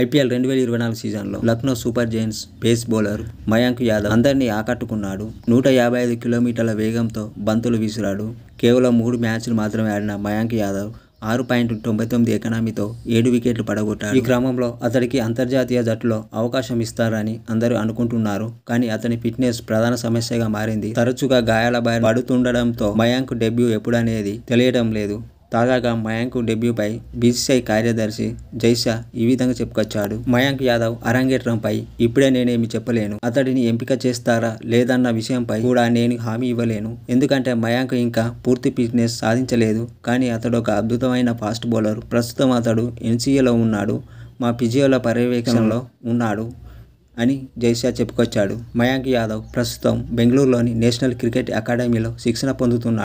IPL రెండు వేల ఇరవై నాలుగు సీజన్లో Lucknow super giants pace bowler Mayank Yadav అందరినీ ఆకట్టుకున్నాడు నూట యాభై ఐదు కిలోమీటర్ల వేగంతో బంతులు విసిరాడు కేవలం మూడు మ్యాచ్లు మాత్రమే ఆడిన మయాంక్ యాదవ్ ఆరు పాయింట్ తొంభై తొమ్మిది ఎకనామీతో ఏడు వికెట్లు పడగొట్టాడు ఈ క్రమంలో అతడికి అంతర్జాతీయ జట్టులో అవకాశం ఇస్తారని అందరూ అనుకుంటున్నారు కానీ అతని ఫిట్నెస్ ప్రధాన సమస్యగా మారింది తరచుగా గాయాల పడుతుండడంతో మయాంక్ డెబ్యూ ఎప్పుడనేది తెలియడం లేదు తాజాగా మయాంక్ డెబ్యూపై బీసీసీఐ కార్యదర్శి జైషా ఈ విధంగా చెప్పుకొచ్చాడు మయాంక్ యాదవ్ అరంగేట్రంపై ఇప్పుడే నేనేమి చెప్పలేను అతడిని ఎంపిక చేస్తారా లేదన్న విషయంపై కూడా నేను హామీ ఇవ్వలేను ఎందుకంటే మయాంక్ ఇంకా పూర్తి ఫిట్నెస్ సాధించలేదు కానీ అతడు ఒక అద్భుతమైన ఫాస్ట్ బౌలర్ ప్రస్తుతం అతడు ఎన్సీఏలో ఉన్నాడు మా ఫిజియోల పర్యవేక్షణలో ఉన్నాడు అని జైషా చెప్పుకొచ్చాడు మయాంక్ యాదవ్ ప్రస్తుతం బెంగళూరులోని నేషనల్ క్రికెట్ అకాడమీలో శిక్షణ పొందుతున్నాడు